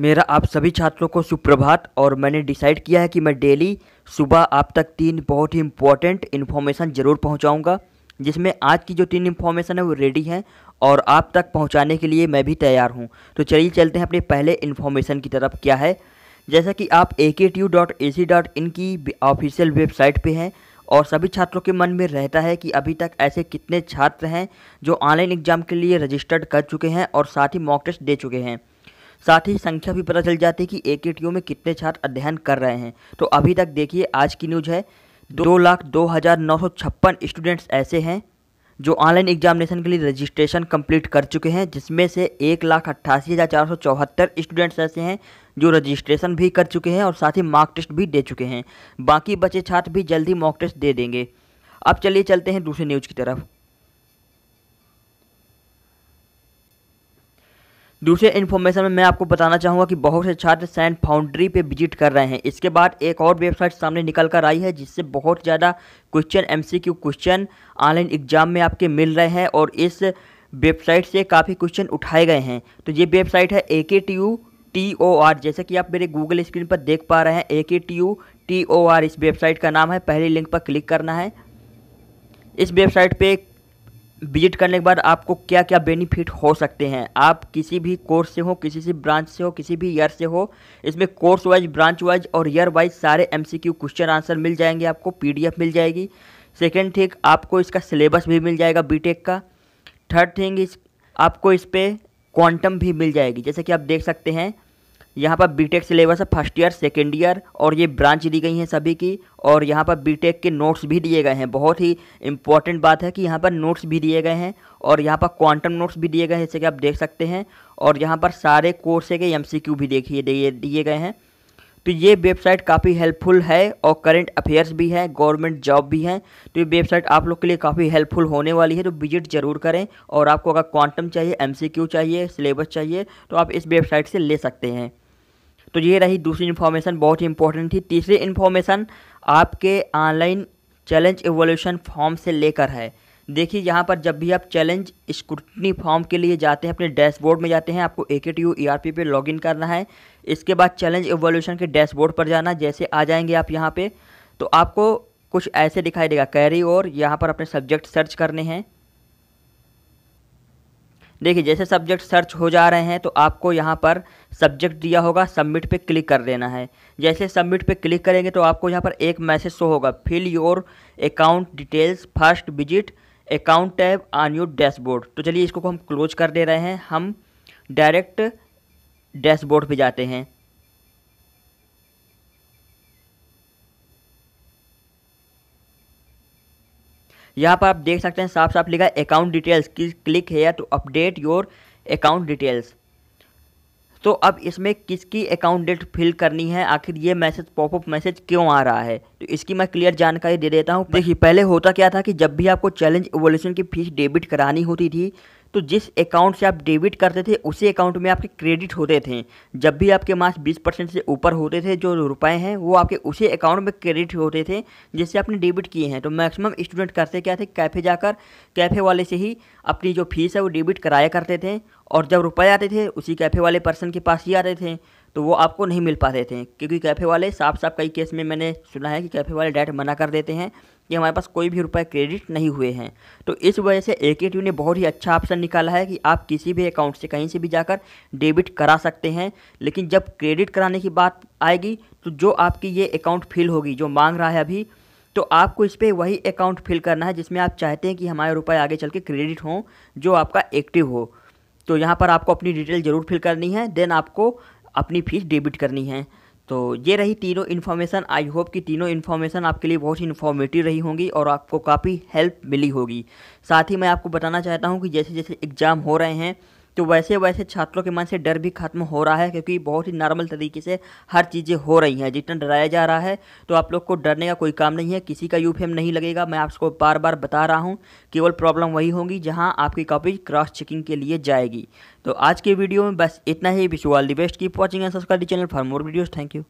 मेरा आप सभी छात्रों को सुप्रभात और मैंने डिसाइड किया है कि मैं डेली सुबह आप तक तीन बहुत ही इम्पॉर्टेंट इन्फॉर्मेशन ज़रूर पहुंचाऊंगा जिसमें आज की जो तीन इन्फॉर्मेशन है वो रेडी हैं और आप तक पहुंचाने के लिए मैं भी तैयार हूं तो चलिए चलते हैं अपने पहले इन्फॉर्मेशन की तरफ क्या है जैसा कि आप A K T dot A C dot in की ऑफिशियल वेबसाइट पर हैं और सभी छात्रों के मन में रहता है कि अभी तक ऐसे कितने छात्र हैं जो ऑनलाइन एग्ज़ाम के लिए रजिस्टर्ड कर चुके हैं और साथ ही मॉक टेस्ट दे चुके हैं साथ ही संख्या भी पता चल जाती है कि एक के में कितने छात्र अध्ययन कर रहे हैं तो अभी तक देखिए आज की न्यूज़ है दो लाख दो हज़ार नौ सौ छप्पन स्टूडेंट्स ऐसे हैं जो ऑनलाइन एग्जामिनेशन के लिए रजिस्ट्रेशन कंप्लीट कर चुके हैं जिसमें से एक लाख अट्ठासी हज़ार चार सौ चौहत्तर स्टूडेंट्स ऐसे हैं जो रजिस्ट्रेशन भी कर चुके हैं और साथ ही मार्क टेस्ट भी दे चुके हैं बाकी बचे छात्र भी जल्दी मॉक टेस्ट दे देंगे अब चलिए चलते हैं दूसरी न्यूज़ की तरफ दूसरे इन्फॉर्मेशन में मैं आपको बताना चाहूँगा कि बहुत से छात्र सैन फाउंड्री पे विजिट कर रहे हैं इसके बाद एक और वेबसाइट सामने निकल कर आई है जिससे बहुत ज़्यादा question MCQ question online exam में आपके मिल रहे हैं और इस वेबसाइट से काफ़ी क्वेश्चन उठाए गए हैं तो ये वेबसाइट है A K T U T O R जैसे कि आप मेरे गूगल स्क्रीन पर देख पा रहे हैं A K T U T O R इस वेबसाइट का नाम है पहले लिंक पर क्लिक करना है इस वेबसाइट पर विजिट करने के बाद आपको क्या क्या बेनिफिट हो सकते हैं आप किसी भी कोर्स से हो किसी से ब्रांच से हो किसी भी ईयर से हो इसमें कोर्स वाइज ब्रांच वाइज और ईयर वाइज सारे एमसीक्यू क्वेश्चन आंसर मिल जाएंगे आपको पीडीएफ मिल जाएगी सेकेंड थिंग आपको इसका सिलेबस भी मिल जाएगा बीटेक का थर्ड थिंग इस आपको इस पर क्वांटम भी मिल जाएगी जैसे कि आप देख सकते हैं यहाँ पर बीटेक सिलेबस है फर्स्ट ईयर सेकेंड ईयर और ये ब्रांच दी गई हैं सभी की और यहाँ पर बीटेक के नोट्स भी दिए गए हैं बहुत ही इंपॉर्टेंट बात है कि यहाँ पर नोट्स भी दिए गए हैं और यहाँ पर क्वांटम नोट्स भी दिए गए हैं जैसे कि आप देख सकते हैं और यहाँ पर सारे कोर्से के एम भी देखिए दिए गए हैं तो ये वेबसाइट काफ़ी हेल्पफुल है और करेंट अफेयर्स भी है गवर्नमेंट जॉब भी हैं तो ये वेबसाइट आप लोग के लिए काफ़ी हेल्पफुल होने वाली है तो विजिट ज़रूर करें और आपको अगर क्वांटम चाहिए एमसीक्यू चाहिए सिलेबस चाहिए तो आप इस वेबसाइट से ले सकते हैं तो ये रही दूसरी इन्फॉर्मेशन बहुत ही इंपॉर्टेंट थी तीसरी इन्फॉर्मेशन आपके ऑनलाइन चैलेंज एवोल्यूशन फॉर्म से लेकर है देखिए यहाँ पर जब भी आप चैलेंज स्क्रूटनी फॉर्म के लिए जाते हैं अपने डैशबोर्ड में जाते हैं आपको A K T U E R P पे लॉगिन करना है इसके बाद चैलेंज एवोल्यूशन के डैशबोर्ड पर जाना जैसे आ जाएंगे आप यहाँ पे तो आपको कुछ ऐसे दिखाई देगा कैरी और यहाँ पर अपने सब्जेक्ट सर्च करने हैं देखिए जैसे सब्जेक्ट सर्च हो जा रहे हैं तो आपको यहाँ पर सब्जेक्ट दिया होगा सबमिट पे क्लिक कर देना है जैसे सबमिट पे क्लिक करेंगे तो आपको यहाँ पर एक मैसेज शो होगा fill your account details first visit account tab on your dashboard तो चलिए इसको हम क्लोज कर दे रहे हैं हम डायरेक्ट डैशबोर्ड पर जाते हैं यहाँ पर आप देख सकते हैं साफ साफ लिखा है अकाउंट डिटेल्स की click here to update your account details तो अब इसमें किसकी अकाउंट डेट फिल करनी है आखिर ये मैसेज पॉपअप मैसेज क्यों आ रहा है तो इसकी मैं क्लियर जानकारी दे देता हूँ देखिए पहले होता क्या था कि जब भी आपको चैलेंज एवोल्यूशन की फीस डेबिट करानी होती थी तो जिस अकाउंट से आप डेबिट करते थे उसी अकाउंट में आपके क्रेडिट होते थे जब भी आपके मार्क्स बीस परसेंट से ऊपर होते थे जो रुपए हैं वो आपके उसी अकाउंट में क्रेडिट होते थे जिससे आपने डेबिट किए हैं तो मैक्सिमम स्टूडेंट करते क्या थे कैफ़े जाकर कैफ़े वाले से ही अपनी जो फीस है वो डेबिट कराया करते थे और जब रुपए आते थे उसी कैफ़े वाले पर्सन के पास ही आते थे तो वो आपको नहीं मिल पाते थे क्योंकि कैफ़े वाले साफ साफ कई केस में मैंने सुना है कि कैफ़े वाले डायरेक्ट मना कर देते हैं कि हमारे पास कोई भी रुपए क्रेडिट नहीं हुए हैं तो इस वजह से ए ने बहुत ही अच्छा ऑप्शन निकाला है कि आप किसी भी अकाउंट से कहीं से भी जाकर डेबिट करा सकते हैं लेकिन जब क्रेडिट कराने की बात आएगी तो जो आपकी ये अकाउंट फिल होगी जो मांग रहा है अभी तो आपको इस पर वही अकाउंट फिल करना है जिसमें आप चाहते हैं कि हमारे रुपए आगे चल के क्रेडिट हों जो आपका एक्टिव हो तो यहाँ पर आपको अपनी डिटेल ज़रूर फिल करनी है देन आपको अपनी फ़ीस डेबिट करनी है तो ये रही तीनों इन्फॉर्मेशन आई होप कि तीनों इन्फॉर्मेशन आपके लिए बहुत ही इन्फॉर्मेटिव रही होंगी और आपको काफ़ी हेल्प मिली होगी साथ ही मैं आपको बताना चाहता हूँ कि जैसे जैसे एग्ज़ाम हो रहे हैं तो वैसे वैसे छात्रों के मन से डर भी खत्म हो रहा है क्योंकि बहुत ही नॉर्मल तरीके से हर चीज़ें हो रही हैं जितना डराया जा रहा है तो आप लोग को डरने का कोई काम नहीं है किसी का यूफेम नहीं लगेगा मैं आपको बार बार बता रहा हूँ केवल प्रॉब्लम वही होगी जहाँ आपकी कॉपी क्रॉस चेकिंग के लिए जाएगी तो आज के वीडियो में बस इतना ही wish you all the best keep watching and subscribe channel for more videos thank you